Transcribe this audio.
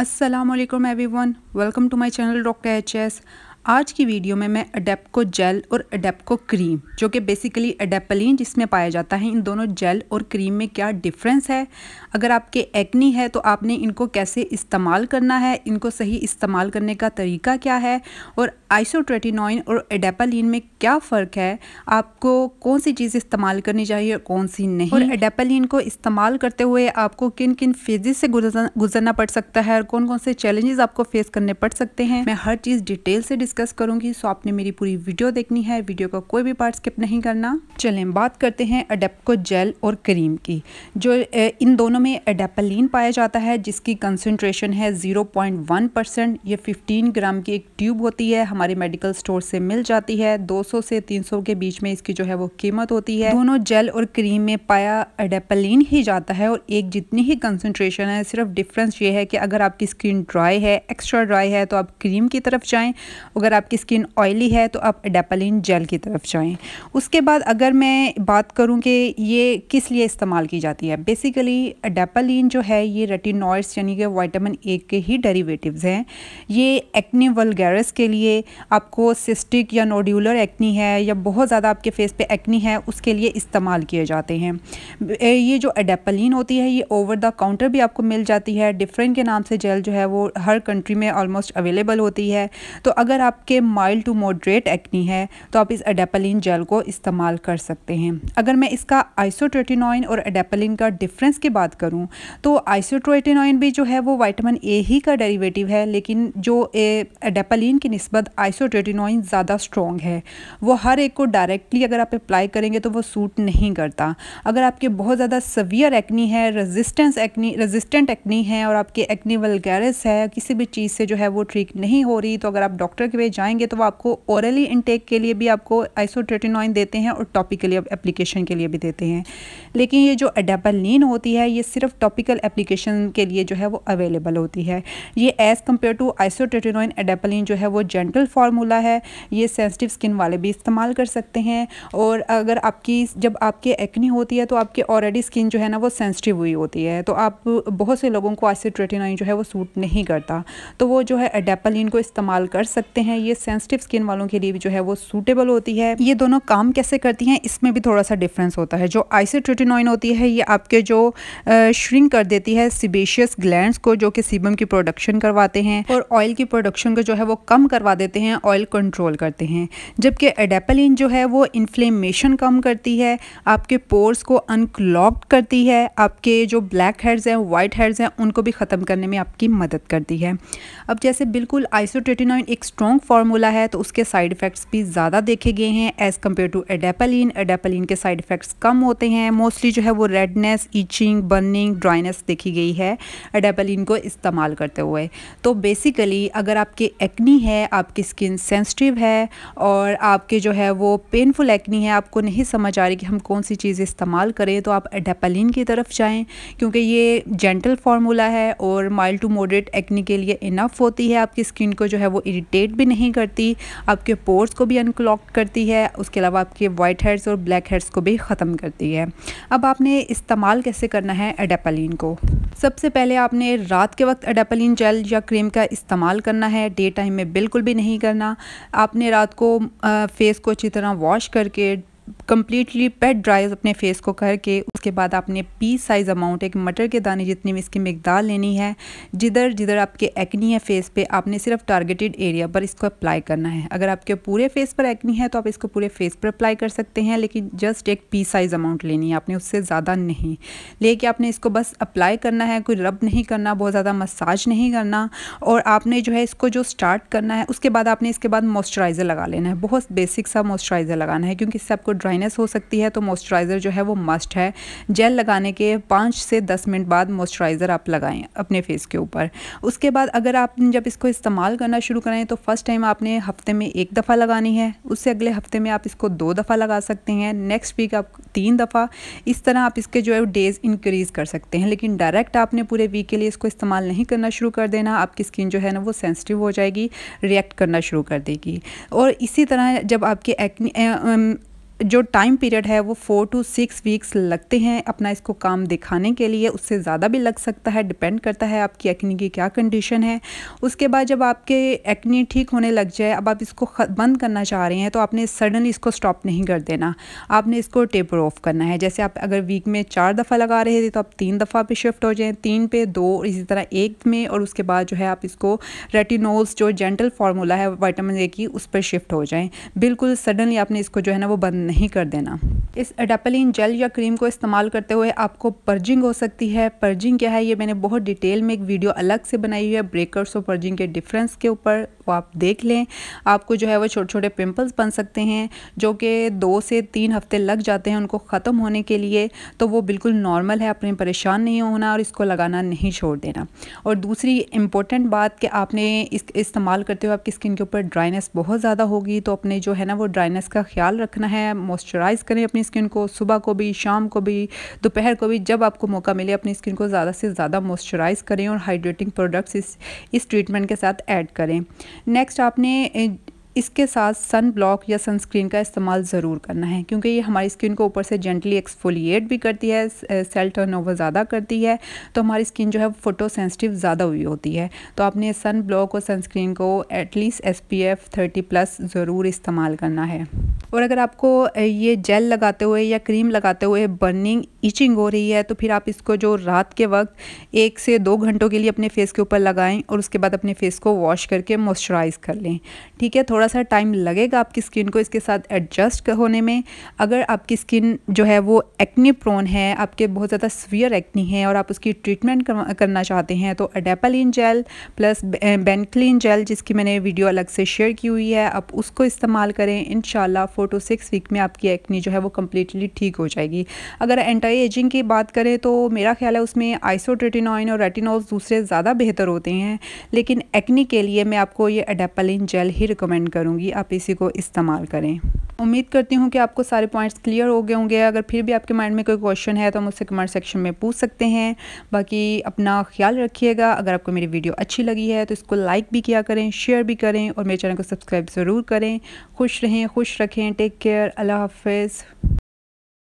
Assalamualaikum alaikum everyone welcome to my channel Dr. HS आज की video में मैं अडेप्को जेल और अडेप्को क्रीम जो कि बेसिकली अडेपलिन जिसमें पाया जाता है इन दोनों जेल और क्रीम में क्या डिफरेंस है अगर आपके एक्नी है तो आपने इनको कैसे इस्तेमाल करना है इनको सही इस्तेमाल करने का तरीका क्या है और आइसोट्रेटिनोइन और अडेपलिन में क्या फ़र्क है आपको कौन सी चीज़ इस्तेमाल करनी चाहिए और कौन सी नहीं और अडेपलिन को इस्तेमाल करते हुए आपको किन किन फेजिस से गुजरना पड़ सकता है और कौन कौन से चैलेंजेस आपको फेस करने पड़ सकते हैं मैं हर चीज़ डिटेल से डिस्कस करूंगी सो आपने मेरी पूरी वीडियो देखनी है वीडियो का कोई भी पार्ट स्किप नहीं करना चलें बात करते हैं अडेप्को जेल और क्रीम की जो इन दोनों में अडेपलिन पाया जाता है जिसकी कंसनट्रेशन है 0.1 परसेंट ये 15 ग्राम की एक ट्यूब होती है हमारे मेडिकल स्टोर से मिल जाती है दो से तीन के बीच में इसकी जो है वो कीमत होती है दोनों जेल और क्रीम में पाया अडेपलिन ही जाता है और एक जितनी ही कंसनट्रेशन है सिर्फ डिफरेंस ये है कि अगर आपकी स्किन ड्राई है एक्स्ट्रा ड्राई है तो आप क्रीम की तरफ जाएं अगर आपकी स्किन ऑयली है तो आप डेपलिन जेल की तरफ जाएँ उसके बाद अगर मैं बात करूँ कि ये किस लिए इस्तेमाल की जाती है बेसिकली डेपलिन जो है ये रेटिनॉइड्स यानी कि वाइटामिन ए के ही डेरिवेटिव्स हैं ये एक्ने वलगैरस के लिए आपको सिस्टिक या नोड्यूलर एक्नी है या बहुत ज़्यादा आपके फेस पे एक्नी है उसके लिए इस्तेमाल किए जाते हैं ये जो एडेपलिन होती है ये ओवर द काउंटर भी आपको मिल जाती है डिफरेंट के नाम से जेल जो है वो हर कंट्री में ऑलमोस्ट अवेलेबल होती है तो अगर आप आपके माइल्ड टू मॉडरेट एक्नी है तो आप इस एडेपलिन जेल को इस्तेमाल कर सकते हैं अगर मैं इसका आइसोट्रेटिनॉइन और एडेपलिन का डिफरेंस की बात करूँ तो आइसोट्रेटिनॉइन भी जो है वो वाइटामिन ए ही का डेरिवेटिव है लेकिन जो एडेपलिन की नस्बत आइसोट्रेटिनॉइन ज़्यादा स्ट्रॉन्ग है वो हर एक को डायरेक्टली अगर आप अप्लाई करेंगे तो वो सूट नहीं करता अगर आपके बहुत ज़्यादा सवियर एक्नी है रजिस्टेंस एक्नी रजिस्टेंट एक्नी है और आपके एक्नी वलगैरस है किसी भी चीज़ से जो है वो ठीक नहीं हो रही तो अगर आप डॉक्टर के वे जाएंगे तो वो आपको ओरली इनटेक के लिए भी आपको आइसोट्रेटिनॉइन देते हैं और टॉपिकली एप्लीकेशन के लिए भी देते हैं लेकिन ये जो एडेपलिन होती है ये सिर्फ टॉपिकल एप्लीकेशन के लिए जो है वो अवेलेबल होती है ये as compare to isotretinoin adapalene जो है वो जेंटल फार्मूला है ये सेंसिटिव स्किन वाले भी इस्तेमाल कर सकते हैं और अगर आपकी जब आपके एक्नी होती है तो आपकी ऑलरेडी स्किन जो है ना वो सेंसिटिव हुई होती है तो आप बहुत से लोगों को आइसोट्रेटिनॉइन जो है वो सूट नहीं करता तो वो जो है एडेपलिन को इस्तेमाल कर सकते हैं हैं ये सेंसिटिव स्किन वालों के लिए भी जो है वो सूटेबल होती है ये दोनों काम कैसे करती हैं इसमें भी थोड़ा सा डिफरेंस होता है जो आइसोट्रोटिनोइन होती है ये आपके जो श्रिंक कर देती है सिबेशियस ग्लैंड को जो कि सीबम की प्रोडक्शन करवाते हैं और ऑयल की प्रोडक्शन को जो है वो कम करवा देते हैं ऑयल कंट्रोल करते हैं जबकि एडेपलिन जो है वो इन्फ्लेमेशन कम करती है आपके पोर्स को अनकलॉक करती है आपके जो ब्लैक हेड्स हैं वाइट हेड्स हैं उनको भी ख़त्म करने में आपकी मदद करती है अब जैसे बिल्कुल आइसोट्रेटिनोइन एक स्ट्रॉन्ग फार्मूला है तो उसके साइड इफ़ेक्ट्स भी ज़्यादा देखे गए हैं as compare to adapalene adapalene के साइड इफ़ेक्ट्स कम होते हैं मोस्टली जो है वो रेडनेस ईचिंग बर्निंग ड्राइनेस देखी गई है एडेपलिन को इस्तेमाल करते हुए तो बेसिकली अगर आपके एक्नी है आपकी स्किन सेंसिटिव है और आपके जो है वो पेनफुल एक्नी है आपको नहीं समझ आ रही कि हम कौन सी चीज़ इस्तेमाल करें तो आप एडेपलिन की तरफ जाएँ क्योंकि ये जेंटल फार्मूला है और माइल्ड टू मॉडरेट एक्नी के लिए इनफ होती है आपकी स्किन को जो है वो इरीटेट भी नहीं करती आपके पोर्स को भी अनकलॉक करती है उसके अलावा आपके वाइट हेड्स और ब्लैक हेड्स को भी ख़त्म करती है अब आपने इस्तेमाल कैसे करना है एडापलिन को सबसे पहले आपने रात के वक्त एडापलिन जेल या क्रीम का इस्तेमाल करना है डे टाइम में बिल्कुल भी नहीं करना आपने रात को फेस को अच्छी तरह वॉश करके कम्प्लीटली पेट ड्राइज अपने फेस को करके उसके बाद आपने पी साइज़ अमाउंट एक मटर के दाने जितनी में इसकी मकदार लेनी है जिधर जिधर आपके एक्नी है फेस पे आपने सिर्फ टारगेटेड एरिया पर इसको अप्लाई करना है अगर आपके पूरे फेस पर एक्नी है तो आप इसको पूरे फेस पर अप्लाई कर सकते हैं लेकिन जस्ट एक पी साइज़ अमाउंट लेनी है आपने उससे ज़्यादा नहीं लेके आपने इसको बस अप्लाई करना है कोई रब नहीं करना बहुत ज़्यादा मसाज नहीं करना और आपने जो है इसको जो स्टार्ट करना है उसके बाद आपने इसके बाद मॉइस्चराइज़र लगा लेना है बहुत बेसिक सा मॉइस्चराइज़र लगाना है क्योंकि इससे आपको ड्राइनेस हो सकती है तो मॉइस्चराइज़र जो है वो मस्ट है जेल लगाने के पाँच से दस मिनट बाद मॉइस्चराइज़र आप लगाएं अपने फेस के ऊपर उसके बाद अगर आप जब इसको इस्तेमाल करना शुरू करें तो फ़र्स्ट टाइम आपने हफ्ते में एक दफ़ा लगानी है उससे अगले हफ्ते में आप इसको दो दफ़ा लगा सकते हैं नेक्स्ट वीक आप तीन दफ़ा इस तरह आप इसके जो है डेज़ इंक्रीज़ कर सकते हैं लेकिन डायरेक्ट आपने पूरे वीक के लिए इसको इस्तेमाल नहीं करना शुरू कर देना आपकी स्किन जो है ना वो सेंसिटिव हो जाएगी रिएक्ट करना शुरू कर देगी और इसी तरह जब आपके जो टाइम पीरियड है वो फ़ोर टू सिक्स वीक्स लगते हैं अपना इसको काम दिखाने के लिए उससे ज़्यादा भी लग सकता है डिपेंड करता है आपकी एक्नी की क्या कंडीशन है उसके बाद जब आपके एक्नी ठीक होने लग जाए अब आप इसको बंद करना चाह रहे हैं तो आपने सडनली इसको स्टॉप नहीं कर देना आपने इसको टेपर ऑफ करना है जैसे आप अगर वीक में चार दफ़ा लगा रहे थे तो आप तीन दफ़ा पे शिफ्ट हो जाएँ तीन पे दो इसी तरह एक में और उसके बाद जो है आप इसको रेटिनोल्स जो जेंटल फार्मूला है वाइटामिन ए की उस पर शिफ्ट हो जाएँ बिल्कुल सडनली आपने इसको जो है ना वो बंद नहीं कर देना इस एडापलिन जेल या क्रीम को इस्तेमाल करते हुए आपको पर्जिंग हो सकती है पर्जिंग क्या है ये मैंने बहुत डिटेल में एक वीडियो अलग से बनाई हुई है ब्रेकर्स और पर्जिंग के डिफरेंस के ऊपर उसको आप देख लें आपको जो है वो छोटे छोटे पिम्पल्स बन सकते हैं जो कि दो से तीन हफ्ते लग जाते हैं उनको ख़त्म होने के लिए तो वो बिल्कुल नॉर्मल है अपने परेशान नहीं होना और इसको लगाना नहीं छोड़ देना और दूसरी इम्पोर्टेंट बात कि आपने इस इस्तेमाल करते हुए आपकी स्किन के ऊपर ड्राइनेस बहुत ज़्यादा होगी तो अपने जो है ना वो ड्राइनेस का ख्याल रखना है मॉइस्चराइज़ करें अपनी स्किन को सुबह को भी शाम को भी दोपहर को भी जब आपको मौका मिले अपनी स्किन को ज़्यादा से ज़्यादा मॉइस्चराइज़ करें और हाइड्रेटिंग प्रोडक्ट्स इस इस ट्रीटमेंट के साथ ऐड करें नेक्स्ट आपने इसके साथ सन ब्लॉक या सनस्क्रीन का इस्तेमाल ज़रूर करना है क्योंकि ये हमारी स्किन को ऊपर से जेंटली एक्सफोलिएट भी करती है सेल टर्न ओवर ज़्यादा करती है तो हमारी स्किन जो है फोटो सेंसिटिव ज़्यादा हुई होती है तो आपने सन ब्लॉक और सनस्क्रीन को at least S P F thirty plus ज़रूर इस्तेमाल करना है और अगर आपको ये जेल लगाते हुए या क्रीम लगाते हुए बर्निंग इचिंग हो रही है तो फिर आप इसको जो रात के वक्त एक से दो घंटों के लिए अपने फेस के ऊपर लगाएं और उसके बाद अपने फेस को वॉश करके मॉइस्चराइज़ कर लें ठीक है थोड़ा थोड़ा सा टाइम लगेगा आपकी स्किन को इसके साथ एडजस्ट होने में अगर आपकी स्किन जो है वो एक्नी प्रोन है आपके बहुत ज़्यादा स्वियर एक्नी है और आप उसकी ट्रीटमेंट करना चाहते हैं तो adapalene gel plus Benclin gel जिसकी मैंने वीडियो अलग से शेयर की हुई है आप उसको इस्तेमाल करें इन शाला फोर टू सिक्स वीक में आपकी एक्नी जो है वो कम्प्लीटली ठीक हो जाएगी अगर एंटी एजिंग की बात करें तो मेरा ख्याल है उसमें आइसोट्रेटिनॉइन और रेटिनॉल दूसरे ज़्यादा बेहतर होते हैं लेकिन एक्नी के लिए मैं आपको ये अडेपलिन जेल ही रिकमेंड करूँगी आप इसी को इस्तेमाल करें उम्मीद करती हूँ कि आपको सारे पॉइंट्स क्लियर हो गए होंगे अगर फिर भी आपके माइंड में कोई क्वेश्चन है तो मुझसे कमेंट सेक्शन में पूछ सकते हैं बाकी अपना ख्याल रखिएगा अगर आपको मेरी वीडियो अच्छी लगी है तो इसको लाइक भी किया करें शेयर भी करें और मेरे चैनल को सब्सक्राइब ज़रूर करें खुश रहें खुश रखें टेक केयर अल्लाह हाफ